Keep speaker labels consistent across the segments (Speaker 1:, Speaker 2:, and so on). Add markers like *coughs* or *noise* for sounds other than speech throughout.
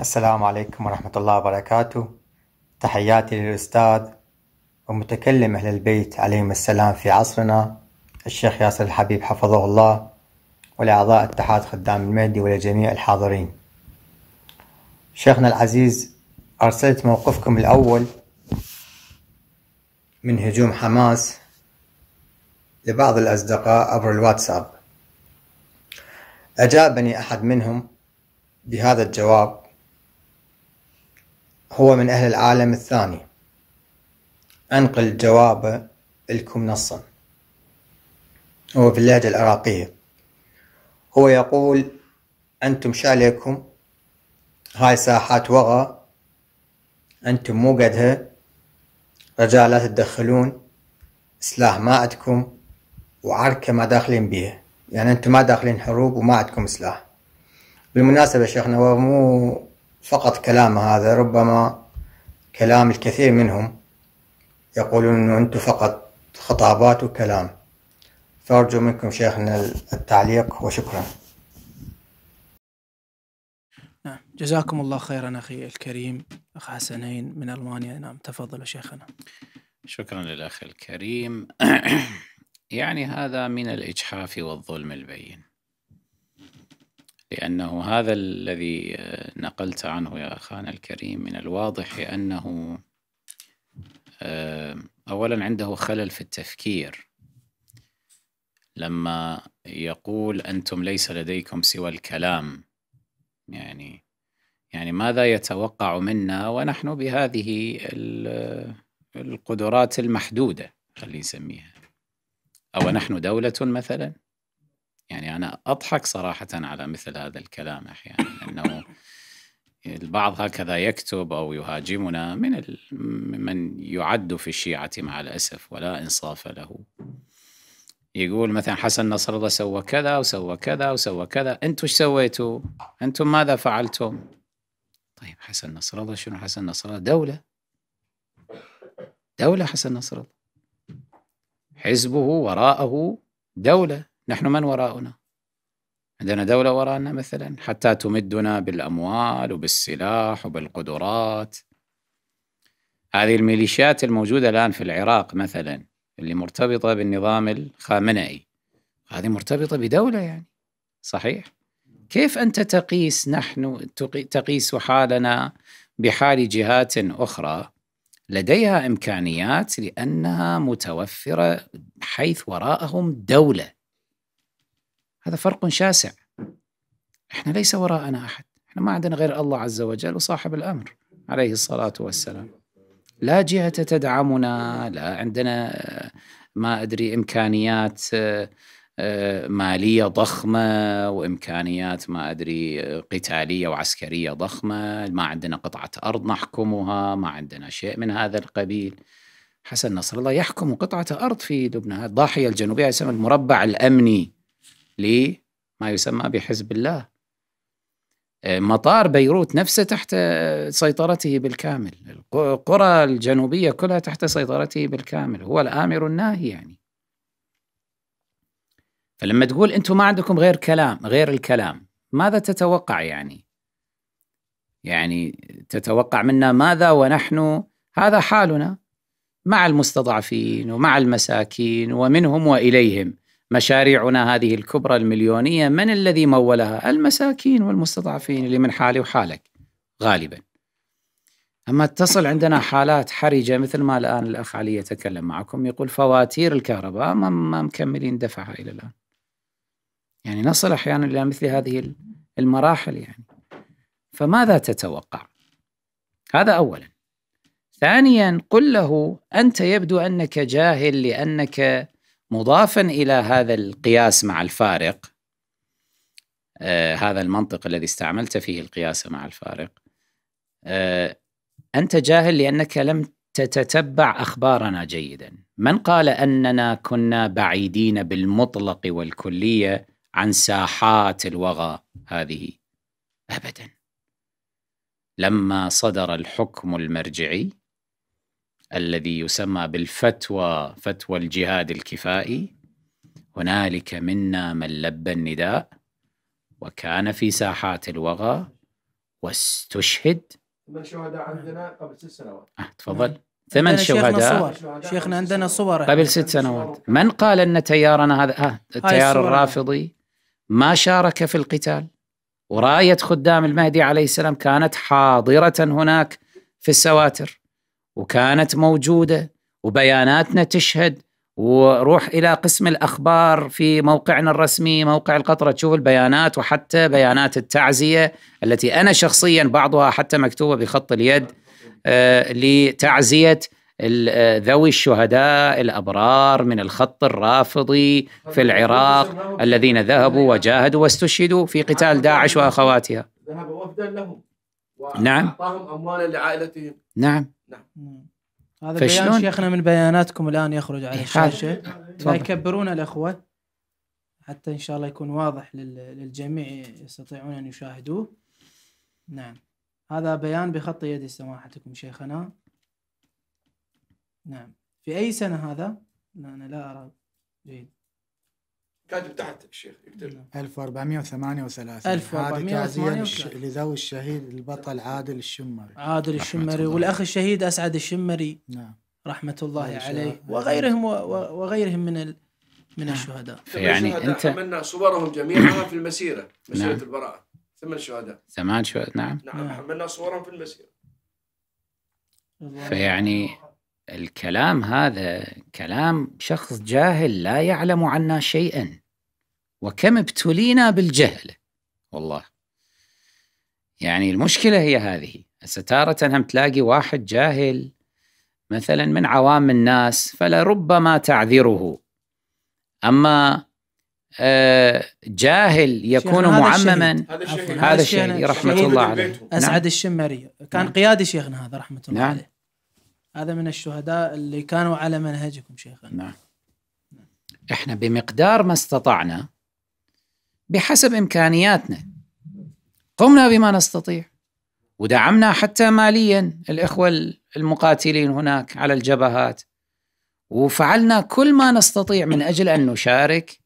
Speaker 1: السلام عليكم ورحمة الله وبركاته تحياتي للأستاذ ومتكلم أهل البيت عليهم السلام في عصرنا الشيخ ياسر الحبيب حفظه الله ولأعضاء اتحاد خدام المهدي ولجميع الحاضرين شيخنا العزيز أرسلت موقفكم الأول من هجوم حماس لبعض الأصدقاء عبر الواتساب أجابني أحد منهم بهذا الجواب هو من أهل العالم الثاني أنقل جوابه لكم نصا هو في اللهجة العراقية هو يقول أنتم شاليكم هاي ساحات وغى أنتم مو قدها رجاء لا تدخلون سلاح ما عندكم وعركة ما داخلين بيها يعني أنتم ما داخلين حروب وما عندكم سلاح بالمناسبة شيخنا هو مو فقط كلام هذا ربما كلام الكثير منهم يقولون أنه أنتم فقط خطابات وكلام فأرجو منكم شيخنا التعليق وشكرا
Speaker 2: نعم جزاكم الله خيرا أخي الكريم أخ حسنين من ألمانيا نعم تفضل شيخنا
Speaker 3: شكرا للأخ الكريم *clears throat* يعني هذا من الإجحاف والظلم البين لأنه هذا الذي آه، نقلت عنه يا أخانا الكريم من الواضح أنه آه، أولا عنده خلل في التفكير لما يقول أنتم ليس لديكم سوى الكلام يعني يعني ماذا يتوقع منا ونحن بهذه آه، القدرات المحدودة خلينا نسميها أو نحن دولة مثلا يعني انا اضحك صراحه على مثل هذا الكلام احيانا انه البعض هكذا يكتب او يهاجمنا من من يعد في الشيعه مع الاسف ولا انصاف له. يقول مثلا حسن نصر الله سوى كذا وسوى كذا وسوى كذا، انتم ايش سويتوا؟ انتم ماذا فعلتم؟ طيب حسن نصر الله شنو حسن نصر الله؟ دوله. دوله حسن نصر الله. حزبه وراءه دوله. نحن من وراؤنا عندنا دولة ورانا مثلا حتى تمدنا بالأموال وبالسلاح وبالقدرات هذه الميليشيات الموجودة الآن في العراق مثلا اللي مرتبطة بالنظام الخامنئي هذه مرتبطة بدولة يعني صحيح كيف أنت تقيس نحن تقيس حالنا بحال جهات أخرى لديها إمكانيات لأنها متوفرة حيث وراءهم دولة هذا فرق شاسع احنا ليس وراءنا احد احنا ما عندنا غير الله عز وجل وصاحب الامر عليه الصلاه والسلام لا جهه تدعمنا لا عندنا آه، ما ادري امكانيات آه، آه، ماليه ضخمه وامكانيات ما ادري قتاليه وعسكريه ضخمه ما عندنا قطعه ارض نحكمها ما عندنا شيء من هذا القبيل حسن نصر الله يحكم قطعه ارض في لبنان الضاحيه الجنوبيه يسمى المربع الامني لما يسمى بحزب الله آه، مطار بيروت نفسه تحت سيطرته بالكامل القرى الجنوبية كلها تحت سيطرته بالكامل هو الآمر الناهي يعني فلما تقول أنتم ما عندكم غير كلام غير الكلام ماذا تتوقع يعني يعني تتوقع منا ماذا ونحن هذا حالنا مع المستضعفين ومع المساكين ومنهم وإليهم مشاريعنا هذه الكبرى المليونيه من الذي مولها؟ المساكين والمستضعفين اللي من حالي وحالك غالبا. اما تصل عندنا حالات حرجه مثل ما الان الاخ علي يتكلم معكم يقول فواتير الكهرباء ما مكملين دفعها الى الان. يعني نصل احيانا الى مثل هذه المراحل يعني. فماذا تتوقع؟ هذا اولا. ثانيا قل له انت يبدو انك جاهل لانك مضافا الى هذا القياس مع الفارق آه هذا المنطق الذي استعملت فيه القياس مع الفارق آه انت جاهل لانك لم تتتبع اخبارنا جيدا من قال اننا كنا بعيدين بالمطلق والكليه عن ساحات الوغى هذه ابدا لما صدر الحكم المرجعي الذي يسمى بالفتوى فتوى الجهاد الكفائي هنالك منا من لبى النداء وكان في ساحات الوغى واستشهد
Speaker 2: ثمان شهداء عندنا قبل ست سنوات آه تفضل نعم.
Speaker 3: ثمان شهداء
Speaker 2: شيخنا عندنا صور قبل ست
Speaker 3: سنوات من قال ان تيارنا هذا آه التيار الرافضي ما شارك في القتال وراية خدام المهدي عليه السلام كانت حاضرة هناك في السواتر وكانت موجوده وبياناتنا تشهد وروح الى قسم الاخبار في موقعنا الرسمي موقع القطره تشوف البيانات وحتى بيانات التعزيه التي انا شخصيا بعضها حتى مكتوبه بخط اليد آه، لتعزيه آه، ذوي الشهداء الابرار من الخط الرافضي في العراق الذين ذهبوا وجاهدوا واستشهدوا في قتال داعش واخواتها
Speaker 2: ذهب وفدا لهم نعم اموالا لعائلتهم نعم نعم هذا بيان شيخنا من بياناتكم الان يخرج على إيه، الشاشه لا يكبرون الاخوه حتى ان شاء الله يكون واضح للجميع يستطيعون ان يشاهدوه نعم هذا بيان بخط يدي سماحتكم شيخنا نعم في اي سنه هذا؟ لا انا لا ارى جيد كاتب تحت الشيخ يكتب 1438 نعم. 1438 لذوي الشهيد البطل عادل الشمري عادل الشمري والاخ الشهيد اسعد الشمري نعم رحمه الله عليه وغيرهم وغيرهم من ال... من نعم. الشهداء يعني انت حملنا صورهم جميعا في المسيره نعم. مسيره نعم. البراءه ثمان شهداء
Speaker 3: ثمان شهداء نعم
Speaker 2: نعم, نعم. حملنا صورهم في المسيره
Speaker 3: فيعني الكلام هذا كلام شخص جاهل لا يعلم عنا شيئا وكم ابتلينا بالجهل والله يعني المشكلة هي هذه ستارة هم تلاقي واحد جاهل مثلا من عوام الناس فلربما تعذره أما آه، جاهل يكون معمما هذا الشيء رحمة الله عليه نعم. أسعد نعم.
Speaker 2: الشمري كان نعم. قيادي شيخنا هذا رحمة الله نعم. عليه هذا من الشهداء اللي كانوا على منهجكم شيخنا نعم.
Speaker 3: نعم احنا بمقدار ما استطعنا بحسب إمكانياتنا قمنا بما نستطيع ودعمنا حتى ماليا الإخوة المقاتلين هناك على الجبهات وفعلنا كل ما نستطيع من أجل أن نشارك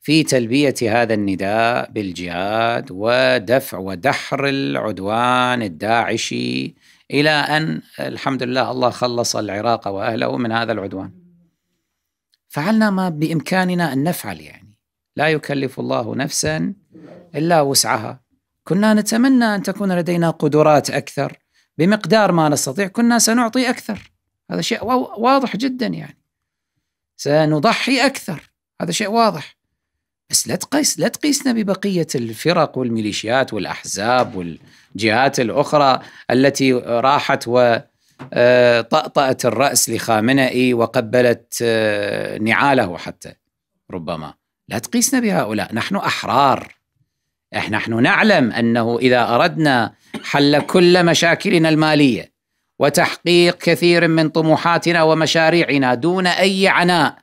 Speaker 3: في تلبية هذا النداء بالجهاد ودفع ودحر العدوان الداعشي إلى أن الحمد لله الله خلص العراق وأهله من هذا العدوان فعلنا ما بإمكاننا أن نفعل يعني لا يكلف الله نفسا الا وسعها كنا نتمنى ان تكون لدينا قدرات اكثر بمقدار ما نستطيع كنا سنعطي اكثر هذا شيء واضح جدا يعني سنضحي اكثر هذا شيء واضح بس لا تقيس لا تقيسنا ببقيه الفرق والميليشيات والاحزاب والجهات الاخرى التي راحت و آه، طأطأت الرأس لخامنئي وقبلت آه، نعاله حتى ربما لا تقيسنا بهؤلاء نحن أحرار نحن نعلم أنه إذا أردنا حل كل مشاكلنا المالية وتحقيق كثير من طموحاتنا ومشاريعنا دون أي عناء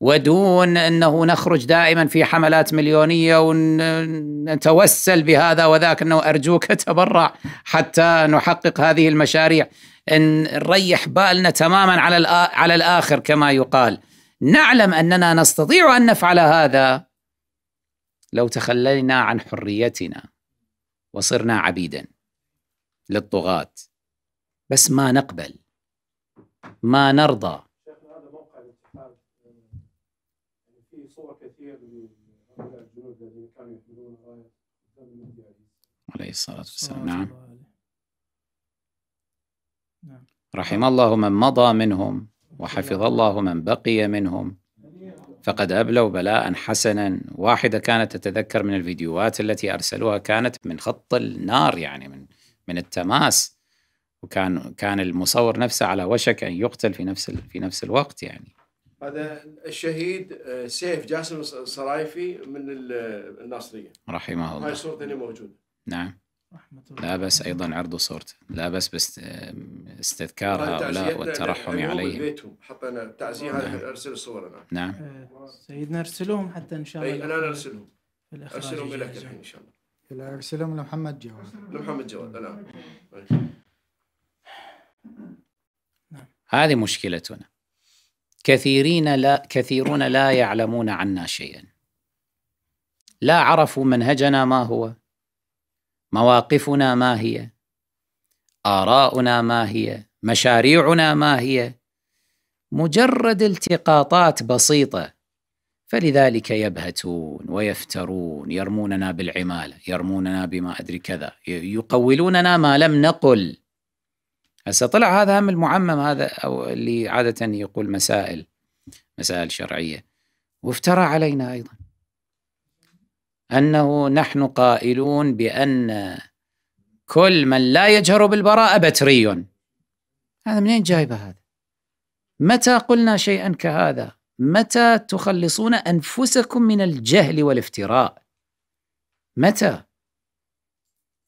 Speaker 3: ودون أنه نخرج دائما في حملات مليونية ونتوسل بهذا وذاك أنه أرجوك *laughs* تبرع حتى نحقق هذه المشاريع نريح بالنا تماما على على الآخر كما يقال نعلم اننا نستطيع ان نفعل هذا لو تخلينا عن حريتنا وصرنا عبيدا للطغاة بس ما نقبل ما نرضى عليه الصلاة والسلام نعم. نعم رحم الله من مضى منهم وحفظ الله من بقي منهم فقد أبلوا بلاء حسنا واحدة كانت تتذكر من الفيديوهات التي أرسلوها كانت من خط النار يعني من من التماس وكان كان المصور نفسه على وشك أن يقتل في نفس في نفس الوقت يعني
Speaker 2: هذا الشهيد آه، سيف جاسم الصرايفي من الناصرية رحمه الله هاي صورته موجودة
Speaker 3: نعم لا بأس أيضا عرض صورته لا بأس بس استذكار هؤلاء والترحم عليهم
Speaker 1: بيتهم حطينا التعزية هذه نعم. أرسل الصور أنا نعم
Speaker 2: آه، سيدنا أرسلهم حتى إن شاء الله أي أنا أرسلهم أرسلهم لك الحين إن شاء
Speaker 1: الله أرسلهم لمحمد جواد لمحمد جواد
Speaker 3: نعم هذه مشكلتنا كثيرين لا كثيرون لا يعلمون عنا شيئا لا عرفوا منهجنا ما هو مواقفنا ما هي آراؤنا ما هي مشاريعنا ما هي مجرد التقاطات بسيطة فلذلك يبهتون ويفترون يرموننا بالعمالة يرموننا بما أدري كذا يقولوننا ما لم نقل هسه طلع هذا هم المعمم هذا أو اللي عادة يقول مسائل مسائل شرعية وافترى علينا أيضا انه نحن قائلون بان كل من لا يجهر بالبراءه بتري هذا منين جايبه هذا؟ متى قلنا شيئا كهذا؟ متى تخلصون انفسكم من الجهل والافتراء؟ متى؟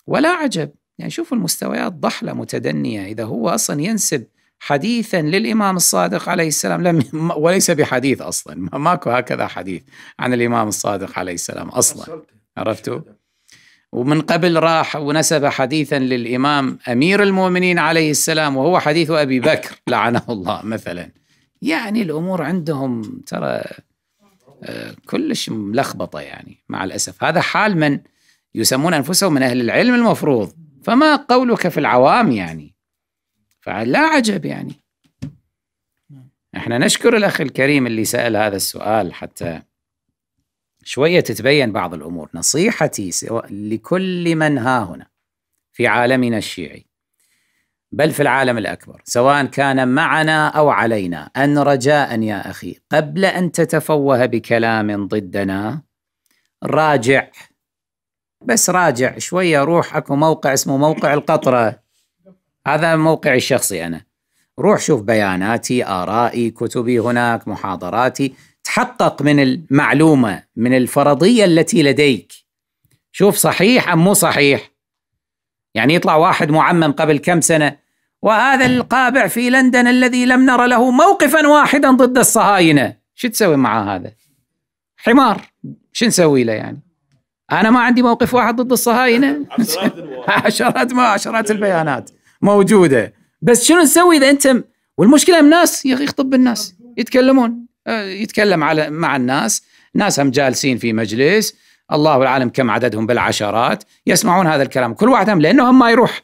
Speaker 3: ولا عجب يعني شوفوا المستويات ضحله متدنيه اذا هو اصلا ينسب حديثا للامام الصادق عليه السلام لم وليس بحديث اصلا ماكو هكذا حديث عن الامام الصادق عليه السلام اصلا عرفتوا؟ ومن قبل راح ونسب حديثا للامام امير المؤمنين عليه السلام وهو حديث ابي بكر لعنه الله مثلا يعني الامور عندهم ترى آه، كلش ملخبطه يعني مع الاسف هذا حال من يسمون انفسهم من اهل العلم المفروض فما قولك في العوام يعني فلا عجب يعني احنا نشكر الاخ الكريم اللي سال هذا السؤال حتى شويه تتبين بعض الامور نصيحتي لكل من ها هنا في عالمنا الشيعي بل في العالم الاكبر سواء كان معنا او علينا ان رجاء يا اخي قبل ان تتفوه بكلام ضدنا راجع بس راجع شويه روح اكو موقع اسمه موقع القطره هذا موقعي الشخصي أنا روح شوف بياناتي آرائي كتبي هناك محاضراتي تحقق من المعلومة من الفرضية التي لديك شوف صحيح أم مو صحيح يعني يطلع واحد معمم قبل كم سنة وهذا القابع في لندن الذي لم نر له موقفا واحدا ضد الصهاينة شو تسوي معاه هذا حمار شو نسوي له يعني أنا ما عندي موقف واحد ضد الصهاينة عشرات *laughs* ما عشرات البيانات موجوده بس شنو نسوي اذا انت والمشكله الناس يا اخي يخطب بالناس يتكلمون آه، يتكلم على مع الناس ناس هم جالسين في مجلس الله العالم كم عددهم بالعشرات يسمعون هذا الكلام كل واحد هم لانه هم ما يروح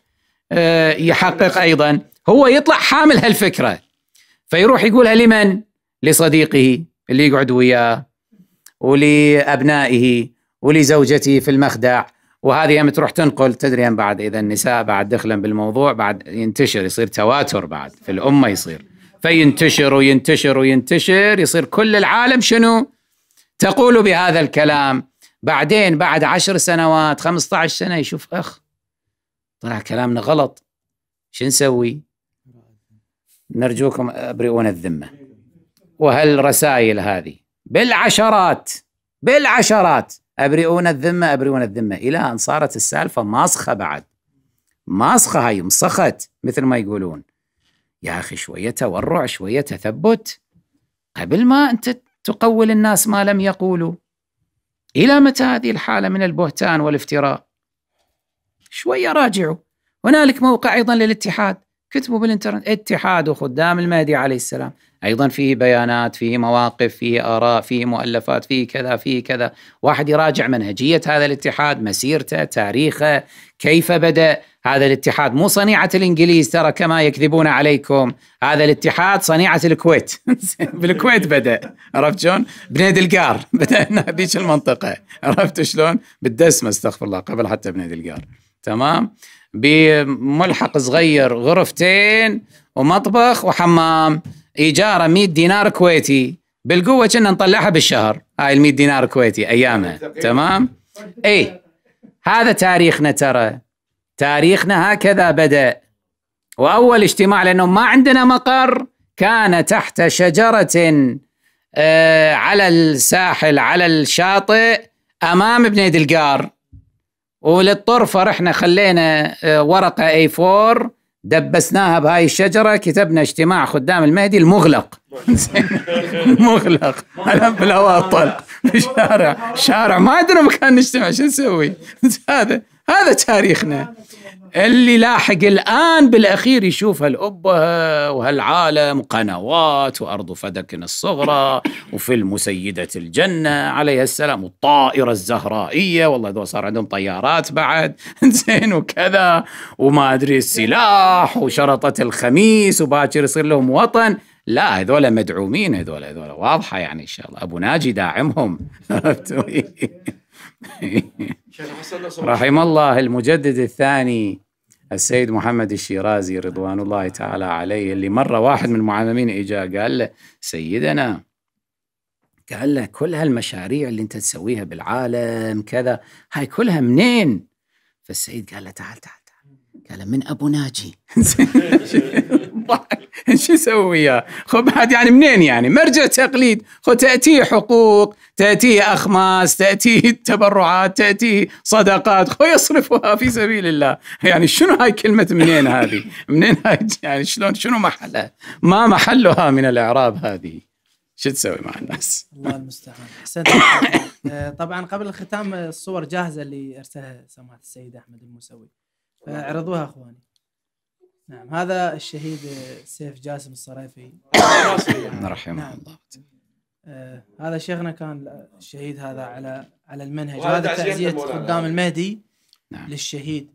Speaker 3: آه، يحقق ايضا هو يطلع حامل هالفكره فيروح يقولها لمن؟ لصديقه اللي يقعد وياه ولابنائه ولزوجته في المخدع وهذه يوم تروح تنقل تدري أن بعد إذا النساء بعد دخلا بالموضوع بعد ينتشر يصير تواتر بعد في الأمة يصير فينتشر وينتشر وينتشر يصير كل العالم شنو تقول بهذا الكلام بعدين بعد عشر سنوات خمسة عشر سنة يشوف أخ طلع كلامنا غلط شو نسوي نرجوكم أبرئون الذمة وهالرسائل هذه بالعشرات بالعشرات أبرئون الذمة أبرئون الذمة إلى أن صارت السالفة ماسخة بعد ماسخة هاي مسخت مثل ما يقولون يا أخي شوية تورع شوية تثبت قبل ما أنت تقول الناس ما لم يقولوا إلى متى هذه الحالة من البهتان والافتراء شوية راجعوا هنالك موقع أيضا للاتحاد كتبوا بالإنترنت اتحاد وخدام المهدي عليه السلام أيضا فيه بيانات فيه مواقف فيه آراء فيه مؤلفات فيه كذا فيه كذا واحد يراجع منهجية هذا الاتحاد مسيرته تاريخه كيف بدأ هذا الاتحاد مو صنيعة الإنجليز ترى كما يكذبون عليكم هذا الاتحاد صنيعة الكويت *laughs* بالكويت بدأ عرفت شلون بنيد القار *laughs* بدأ بيش المنطقة عرفت شلون بالدسمة استغفر الله قبل حتى بنيد القار تمام بملحق صغير غرفتين ومطبخ وحمام ايجاره 100 دينار كويتي بالقوه كنا نطلعها بالشهر هاي ال 100 دينار كويتي ايامها تمام اي هذا تاريخنا ترى تاريخنا هكذا بدا واول اجتماع لانه ما عندنا مقر كان تحت شجره آه على الساحل على الشاطئ امام بنيد القار وللطرفة رحنا خلينا آه، ورقة a 4 دبسناها بهاي الشجرة كتبنا اجتماع خدام المهدي المغلق
Speaker 2: *laughs*
Speaker 3: مغلق على بالأواطل الطلق شارع شارع ما عندنا مكان نجتمع شو نسوي *laughs* هذا هذا تاريخنا اللي لاحق الآن بالأخير يشوف هالأبهة وهالعالم قنوات وأرض فدكن الصغرى *laughs* وفيلم سيدة الجنة عليها السلام والطائرة الزهرائية والله ذو صار عندهم طيارات بعد *laughs* زين وكذا وما أدري السلاح وشرطة الخميس وباكر يصير لهم وطن لا هذول مدعومين هذول هذول واضحة يعني إن شاء الله أبو ناجي داعمهم *laughs* رحم الله المجدد الثاني السيد محمد الشيرازي رضوان الله تعالى عليه اللي مرة واحد من المعلمين إجا قال له سيدنا قال له كل هالمشاريع اللي انت تسويها بالعالم كذا هاي كلها منين فالسيد قال له تعال تعال تعال قال له من ابو ناجي *laughs* *laughs* طيب. *laughs* شو يسوي وياه؟ خو بعد يعني منين يعني مرجع تقليد خو تأتيه حقوق تأتيه أخماس تأتيه تبرعات تأتيه صدقات خو يصرفها في سبيل الله يعني شنو هاي كلمة منين هذه *laughs* منين هاي يعني شلون شنو محلها ما محلها من الإعراب هذه شو تسوي مع الناس
Speaker 2: الله المستعان آه، طبعا قبل الختام الصور جاهزة اللي أرسلها سماحة السيد أحمد الموسوي اعرضوها آه، أخواني نعم هذا الشهيد سيف جاسم الصريفي *coughs* رحمه نعم. الله آه هذا شيخنا كان الشهيد هذا على على المنهج هذا تعزية قدام المهدي نعم. للشهيد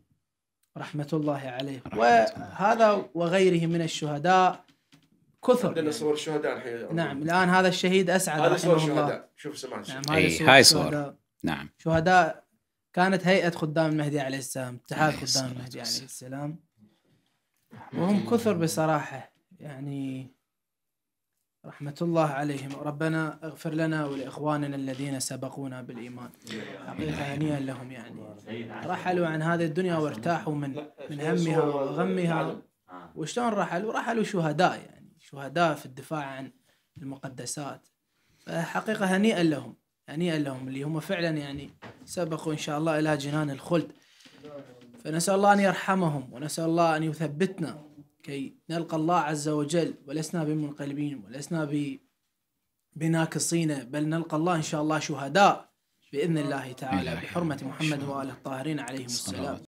Speaker 2: رحمة الله عليه رحمة وهذا الله. وغيره من الشهداء كثر عندنا يعني. صور الشهداء الحين نعم الآن هذا الشهيد أسعد هذا صور الشهداء شوف سمعت نعم هذه هاي صور نعم شهداء كانت هيئة خدام المهدي عليه السلام اتحاد خدام المهدي عليه السلام وهم إيه. كثر بصراحة يعني رحمة الله عليهم ربنا اغفر لنا ولإخواننا الذين سبقونا بالإيمان حقيقة هنيئا لهم يعني رحلوا عن هذه الدنيا وارتاحوا من من همها وغمها وشلون رحلوا رحلوا شهداء يعني شهداء في الدفاع عن المقدسات فحقيقة هنيئا لهم هنيئا لهم اللي هم فعلا يعني سبقوا إن شاء الله إلى جنان الخلد فنسأل الله أن يرحمهم ونسأل الله أن يثبتنا كي نلقى الله عز وجل ولسنا بمنقلبين ولسنا بناكصين بل نلقى الله إن شاء الله شهداء بإذن الله تعالى بحرمة محمد وآله الطاهرين عليهم السلام